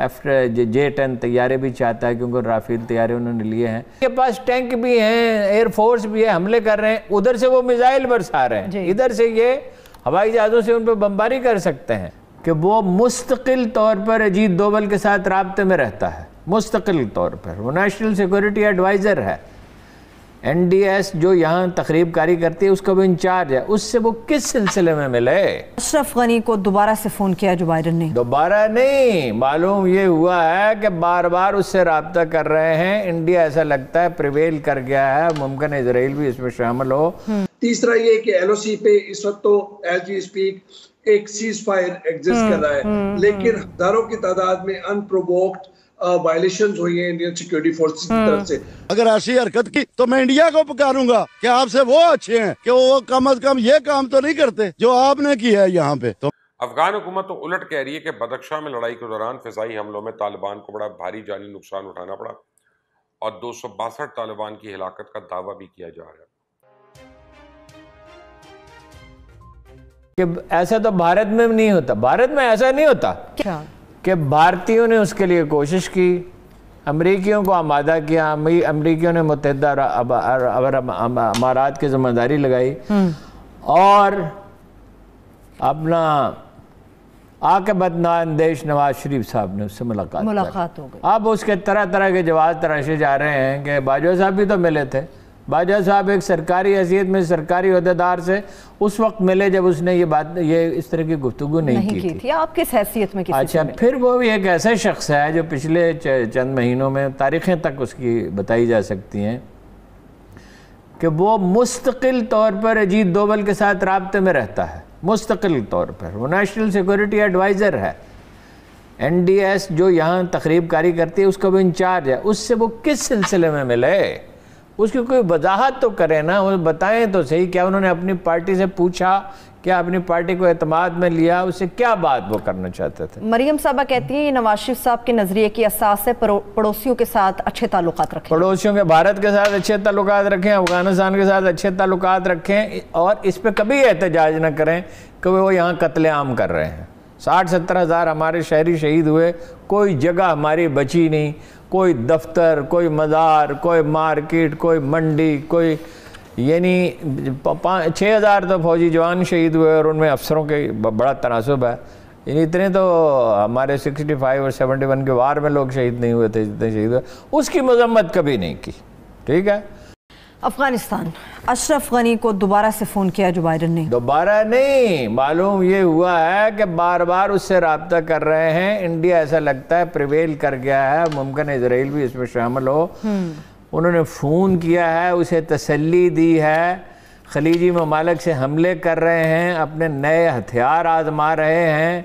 F J ten तैयारे भी चाहता है क्योंकि राफेल तैयारे उन्होंने लिए हैं के पास टैंक भी हैं एयरफोर्स भी है हमले कर रहे हैं उधर से वो मिज़ाइल बरसा रहे हैं इधर से ये हवाई जहाज़ों से उन पर बमबारी कर सकते हैं कि वो मुस्तकिल तौर पर अजीत दोवल के साथ रबते में रहता है मुस्तकिल तौर पर वो नेशनल सिक्योरिटी एडवाइज़र है एन डी एस जो यहाँ तकरीब कारी करती है उसका वो इंचार्ज है उससे वो किस सिलसिले में मिले अशरफ गनी को दोबारा से फ़ोन किया जो बाइडन ने दोबारा नहीं मालूम ये हुआ है कि बार बार उससे रबता कर रहे हैं इंडिया ऐसा लगता है प्रिवेल कर गया है मुमकिन इसराइल भी इसमें शामिल हो हम्म। तीसरा ये कि एल ओ सी पे इस वक्त तो एल जी स्पीक एक सीज फायर एग्जिस्ट कर रहा है हम्म, लेकिन हम्म। हजारों की तादाद में अनप्रोवोक्ड वायलेशन हुई है इंडियन सिक्योरिटी फोर्स की तरफ से हम्म। अगर ऐसी हरकत की तो मैं इंडिया को पुकारूंगा कि आपसे वो अच्छे हैं कि वो कम अज कम ये काम तो नहीं करते जो आपने किया है यहाँ पे तो अफगान हुकूमत तो उलट कह रही है कि बदख्शां में लड़ाई के दौरान फिजाई हमलों में तालिबान को बड़ा भारी जानी नुकसान उठाना पड़ा और दो सौ बासठ तालिबान की हिलाकत का दावा भी किया जा रहा है कि ऐसा तो भारत में नहीं होता भारत में ऐसा नहीं होता क्या कि भारतीयों ने उसके लिए कोशिश की अमरीकियों को आमादा किया अमरीकियों ने मुतहदा अमारात की जिम्मेदारी लगाई हम्म। और अपना आकबत देश नवाज शरीफ साहब ने उससे मुलाकात मुलाकात हो गई अब उसके तरह तरह के जवाब तराशे जा रहे हैं कि बाजवा साहब भी तो मिले थे बाजा साहब एक सरकारी हैसियत में सरकारी अहदेदार से उस वक्त मिले जब उसने ये बात ये इस तरह की गुफ्तु नहीं, नहीं की, की थी, थी। आप किस हैसियत में किसी अच्छा फिर वो भी एक ऐसा शख्स है जो पिछले चंद महीनों में तारीखें तक उसकी बताई जा सकती हैं कि वो मुस्तकिल तौर पर अजीत दोबल के साथ रबते में रहता है मुस्तकिल तौर पर वो नेशनल सिक्योरिटी एडवाइज़र है एन डी एस जो यहाँ तकरीब कारी करती है उसका वो इंचार्ज है उससे वो किस सिलसिले में मिले उसकी कोई वजाहत तो करें ना वो बताएं तो सही क्या उन्होंने अपनी पार्टी से पूछा क्या अपनी पार्टी को अतमाद में लिया उससे क्या बात वो करना चाहते थे मरियम साहबा कहती हैं ये नवाज शरीफ साहब के नज़रिए की असास है पड़ोसियों के साथ अच्छे ताल्लुक रखें पड़ोसियों के भारत के साथ अच्छे ताल्लुक रखें अफगानिस्तान के साथ अच्छे ताल्लुक रखें और इस पर कभी एहतजाज ना करें कि वो यहाँ कत्लेआम कर रहे हैं साठ सत्तर हज़ार हमारे शहरी शहीद हुए कोई जगह हमारी बची नहीं कोई दफ्तर कोई मज़ार कोई मार्केट कोई मंडी कोई यानी छः हज़ार तो फौजी जवान शहीद हुए और उनमें अफसरों के बड़ा तनासब है यानी इतने तो हमारे 65 और 71 के वार में लोग शहीद नहीं हुए थे जितने शहीद हुए उसकी मजम्मत कभी नहीं की ठीक है अफगानिस्तान अशरफ गनी को दोबारा से फ़ोन किया जो बाइडन ने दोबारा नहीं मालूम ये हुआ है कि बार बार उससे रबता कर रहे हैं इंडिया ऐसा लगता है प्रिवेल कर गया है मुमकिन इसराइल भी इसमें शामिल हो हम्म। उन्होंने फ़ोन किया है उसे तसल्ली दी है खलीजी ममालक से हमले कर रहे हैं अपने नए हथियार आजमा रहे हैं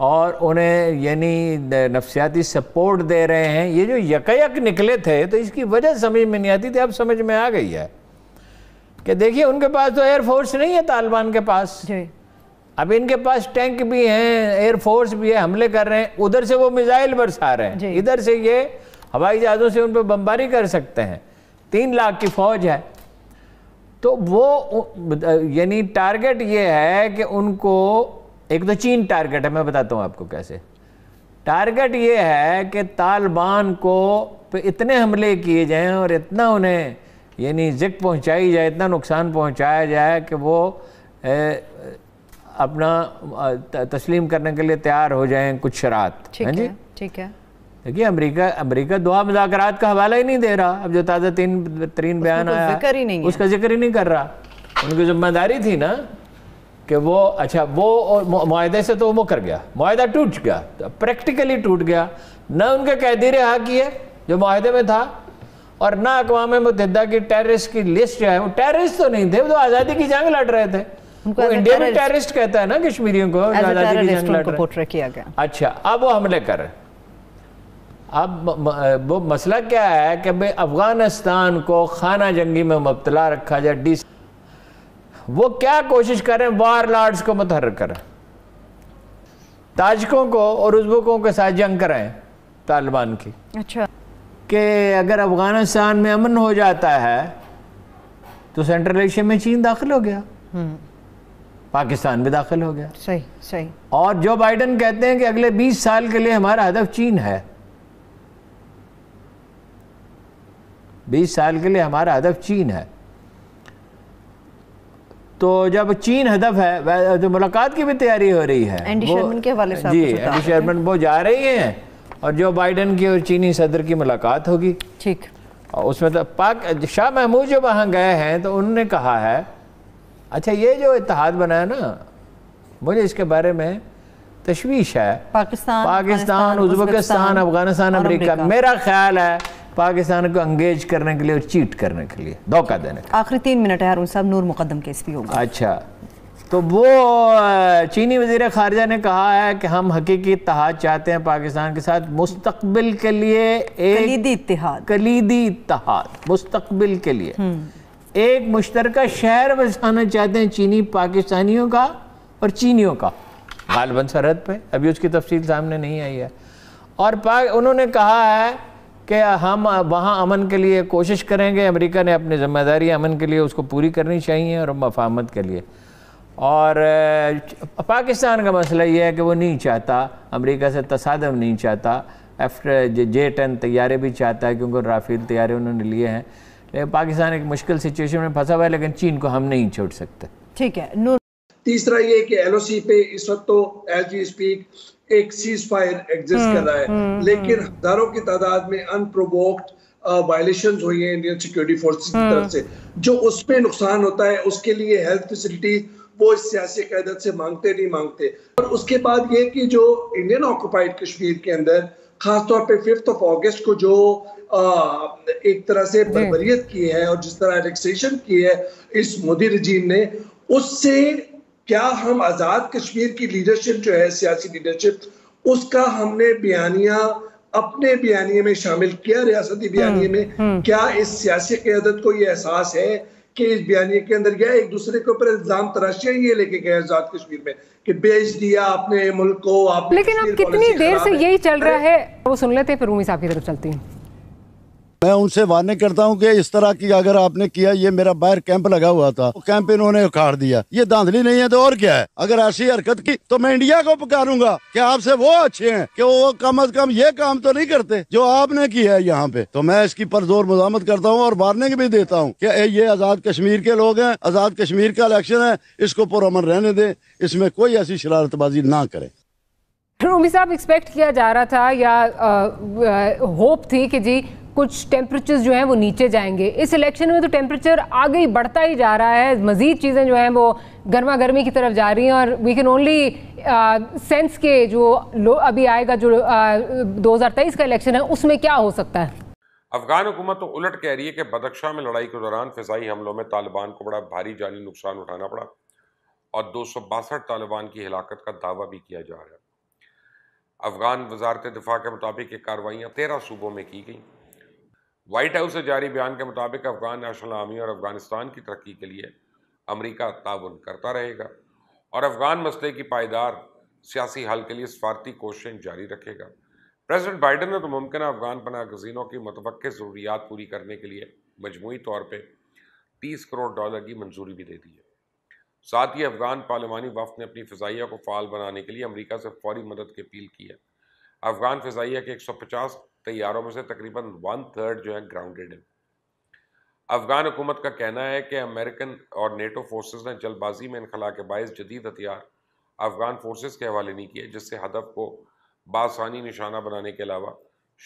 और उन्हें यानी नफसियाती सपोर्ट दे रहे हैं ये जो यकयक निकले थे तो इसकी वजह समझ में नहीं आती थी अब समझ में आ गई है कि देखिए उनके पास तो एयरफोर्स नहीं है तालिबान के पास अब इनके पास टैंक भी हैं एयरफोर्स भी है हमले कर रहे हैं उधर से वो मिज़ाइल बरसा रहे हैं इधर से ये हवाई जहाज़ों से उन पर बमबारी कर सकते हैं तीन लाख की फौज है तो वो यानी टारगेट ये है कि उनको एक तो चीन टारगेट है मैं बताता हूँ आपको कैसे टारगेट ये है कि तालिबान को पे इतने हमले किए जाएं और इतना उन्हें यानी जिक पहुंचाई जाए इतना नुकसान पहुंचाया जाए कि वो ए, अपना तस्लीम करने के लिए तैयार हो जाएं कुछ शरात ठीक हाँ है जी ठीक है देखिए अमेरिका अमेरिका दुआ मुजाकर का हवाला ही नहीं दे रहा अब जो ताज़ा तीन तरीन बयान आया ही नहीं उसका जिक्र ही नहीं कर रहा उनकी जिम्मेदारी थी ना कि वो अच्छा वो और माहे से तो वो मुकर गया माहा टूट गया तो प्रैक्टिकली टूट गया न उनके कैदी हक किए है जो माहे में था और ना अकवा मुतदा की टेररिस्ट की लिस्ट जो है वो टेररिस्ट तो नहीं थे वो तो आज़ादी की जंग लड़ रहे थे वो इंडिया में टेररिस्ट कहता है ना कश्मीरियों को आज़ादी की जंग लड़ रहे किया गया अच्छा अब वो हमले कर रहे अब वो मसला क्या है कि भाई अफगानिस्तान को खाना जंगी में मुबतला रखा जाए डी वो क्या कोशिश करें वार लॉर्ड्स को मुतहर करें ताजकों को और उज्बकों के साथ जंग कराएं तालिबान की अच्छा कि अगर अफ़गानिस्तान में अमन हो जाता है तो सेंट्रल एशिया में चीन दाखिल हो गया हम्म। पाकिस्तान भी दाखिल हो गया सही सही और जो बाइडन कहते हैं कि अगले 20 साल के लिए हमारा हदफ चीन है 20 साल के लिए हमारा हदफ चीन है तो जब चीन हदफ है तो मुलाकात की भी तैयारी हो रही है एंडी शर्मन वो जा रही हैं और जो बाइडन की और चीनी सदर की मुलाकात होगी ठीक उसमें तो पाक शाह महमूद जो वहाँ गए हैं तो उन्होंने कहा है अच्छा ये जो इतिहाद बना है ना मुझे इसके बारे में तशवीश है पाकिस्तान पाकिस्तान उज्बेकिस्तान अफगानिस्तान अमरीका मेरा ख्याल है पाकिस्तान को अंगेज करने के लिए और चीट करने के लिए धोखा देने के आखिरी तीन मिनट है हारून साहब नूर मुकदम केस भी होगा अच्छा तो वो चीनी वजीर खारजा ने कहा है कि हम हकीकी इतिहाद चाहते हैं पाकिस्तान के साथ मुस्तकबिल के लिए एक कलीदी इतिहाद कलीदी इतिहाद मुस्तकबिल के लिए हम्म। एक मुश्तरका शहर बसाना चाहते हैं चीनी पाकिस्तानियों का और चीनियों का गालबन सरहद पे अभी उसकी तफसील सामने नहीं आई है और उन्होंने कहा है कि हम वहाँ अमन के लिए कोशिश करेंगे अमेरिका ने अपनी जिम्मेदारी अमन के लिए उसको पूरी करनी चाहिए और मफाहमत के लिए और पाकिस्तान का मसला ये है कि वो नहीं चाहता अमेरिका से तसादम नहीं चाहता जे, जे टेन तैयारे भी चाहता है क्योंकि राफेल तैयारे उन्होंने लिए हैं लेकिन पाकिस्तान एक मुश्किल सिचुएशन में फंसा हुआ है लेकिन चीन को हम नहीं छोड़ सकते ठीक है तीसरा ये कि एलओसी पे इस वक्त तो एल यू स्पीक एक सीज फायर एग्जिस्ट कर रहा है हम्म, हम्म, लेकिन हम्म। हजारों की तादाद में अनप्रोवोक्ड वायलेशन हुई है इंडियन सिक्योरिटी फोर्सेस की तरफ से जो उसमें नुकसान होता है उसके लिए हेल्थ फैसिलिटी वो इस सियासी क्यादत से मांगते नहीं मांगते और उसके बाद ये कि जो इंडियन ऑक्यूपाइड कश्मीर के अंदर खासतौर पर फिफ्थ ऑफ ऑगस्ट को जो आ, एक तरह से बरबरीत की है और जिस तरह एलेक्सेशन की है इस मोदी रजीम ने उससे क्या हम आज़ाद कश्मीर की लीडरशिप जो है सियासी लीडरशिप उसका हमने बयानिया अपने बयानिए में शामिल किया रियासती हम्म, बयानिए में हम्म। क्या इस सियासी क्यादत को यह एहसास है कि इस बयानिए के अंदर क्या एक दूसरे के ऊपर इल्जाम तराशिया ये लेके गए आजाद कश्मीर में कि बेच दिया आपने मुल्क को आप लेकिन अब कितनी देर से यही चल रहा है वो सुन लेते हैं फिर रूमी साहब की तरफ चलती हूँ मैं उनसे वार्निंग करता हूँ कि इस तरह की अगर आपने किया ये मेरा बाहर कैंप लगा हुआ था तो कैंप इन्होंने उखाड़ दिया ये धांधली नहीं है तो और क्या है अगर ऐसी हरकत की तो मैं इंडिया को पुकारूंगा कि आपसे वो अच्छे हैं कि वो कम अज कम ये काम तो नहीं करते जो आपने किया है यहाँ पे तो मैं इसकी पर जोर मजामत करता हूँ और वार्निंग भी देता हूँ की ये आजाद कश्मीर के लोग हैं आजाद कश्मीर का इलेक्शन है इसको पुरमन रहने दे इसमें कोई ऐसी शरारतबाजी ना करे रूमी साहब एक्सपेक्ट किया जा रहा था या होप थी कि जी कुछ टेम्परेचर जो हैं वो नीचे जाएंगे इस इलेक्शन में तो टेम्परेचर आगे ही बढ़ता ही जा रहा है मज़ीद चीज़ें जो हैं वो गर्मा गर्मी की तरफ जा रही हैं और वी कैन ओनली सेंस के जो अभी आएगा जो दो हज़ार तेईस का इलेक्शन है उसमें क्या हो सकता है अफगान हुकूमत तो उलट कह रही है कि बदख्शां में लड़ाई के दौरान फिजाई हमलों में तालिबान को बड़ा भारी जानी नुकसान उठाना पड़ा और दो सौ बासठ तालिबान की हिलात का दावा भी किया जा रहा है अफगान वजारत दिफा के मुताबिक ये कार्रवाइयाँ तेरह सूबों में की गई वाइट हाउस से जारी बयान के मुताबिक अफगान नेशनल आर्मी और अफगानिस्तान की तरक्की के लिए अमरीका ताउन करता रहेगा और अफगान मसले की पायदार सियासी हल के लिए सफारती कोशिशें जारी रखेगा प्रेसिडेंट बाइडन ने तो मुमकिन अफगान पना गजीनों की मतवक़ ज़रूरियात पूरी करने के लिए मजमू तौर पर तीस करोड़ डॉलर की मंजूरी भी दे दी है साथ ही अफगान पार्लिमानी वफ ने अपनी फ़जाइया को फाल बनाने के लिए अमरीका से फौरी मदद की अपील की है अफगान फजाइया के 150 तैयारों में से तकरीबन वन थर्ड जो है ग्राउंडेड है अफगान हुकूमत का कहना है कि अमेरिकन और नेटो फोर्सेस ने जल्दबाजी में इनखला के बायस जदीद हथियार अफगान फोर्सेस के हवाले नहीं किए जिससे हदफ को बासानी निशाना बनाने के अलावा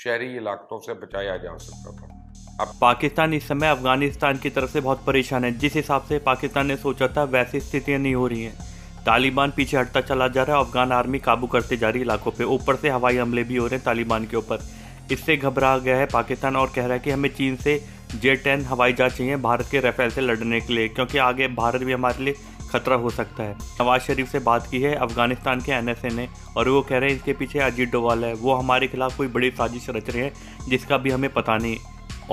शहरी इलाकों से बचाया जा सकता था अब पाकिस्तान इस समय अफगानिस्तान की तरफ से बहुत परेशान है जिस हिसाब से पाकिस्तान ने सोचा था वैसी स्थितियाँ नहीं हो रही हैं तालिबान पीछे हटता चला जा रहा है अफगान आर्मी काबू करते जा रही इलाकों पर ऊपर से हवाई हमले भी हो रहे हैं तालिबान के ऊपर इससे घबरा गया है पाकिस्तान और कह रहा है कि हमें चीन से जे टेन हवाई जहाज चाहिए भारत के रफेल से लड़ने के लिए क्योंकि आगे भारत भी हमारे लिए खतरा हो सकता है नवाज शरीफ से बात की है अफगानिस्तान के एन ने और वो कह रहे हैं इसके पीछे अजीत डोवाल है वो हमारे खिलाफ कोई बड़ी साजिश रच रहे हैं जिसका भी हमें पता नहीं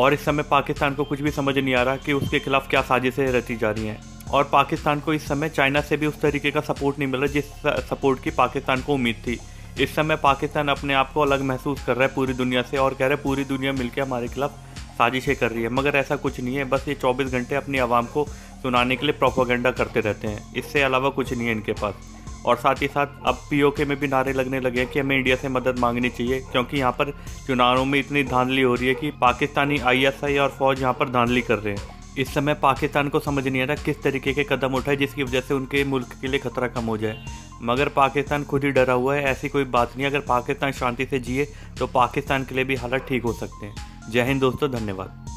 और इस समय पाकिस्तान को कुछ भी समझ नहीं आ रहा कि उसके खिलाफ क्या साजिशें रची जा रही हैं और पाकिस्तान को इस समय चाइना से भी उस तरीके का सपोर्ट नहीं मिल रहा जिस सपोर्ट की पाकिस्तान को उम्मीद थी इस समय पाकिस्तान अपने आप को अलग महसूस कर रहा है पूरी दुनिया से और कह रहा है पूरी दुनिया मिलकर हमारे खिलाफ साजिशें कर रही है मगर ऐसा कुछ नहीं है बस ये 24 घंटे अपनी आवाम को सुनाने के लिए प्रोपोगेंडा करते रहते हैं इससे अलावा कुछ नहीं है इनके पास और साथ ही साथ अब पीओके में भी नारे लगने लगे हैं कि हमें इंडिया से मदद मांगनी चाहिए क्योंकि यहाँ पर चुनावों में इतनी धांधली हो रही है कि पाकिस्तानी आईएसआई और फौज यहाँ पर धांधली कर रहे हैं इस समय पाकिस्तान को समझ नहीं आ रहा किस तरीके के कदम उठाए जिसकी वजह से उनके मुल्क के लिए खतरा कम हो जाए मगर पाकिस्तान खुद ही डरा हुआ है ऐसी कोई बात नहीं अगर पाकिस्तान शांति से जिए तो पाकिस्तान के लिए भी हालत ठीक हो सकते हैं जय हिंद दोस्तों धन्यवाद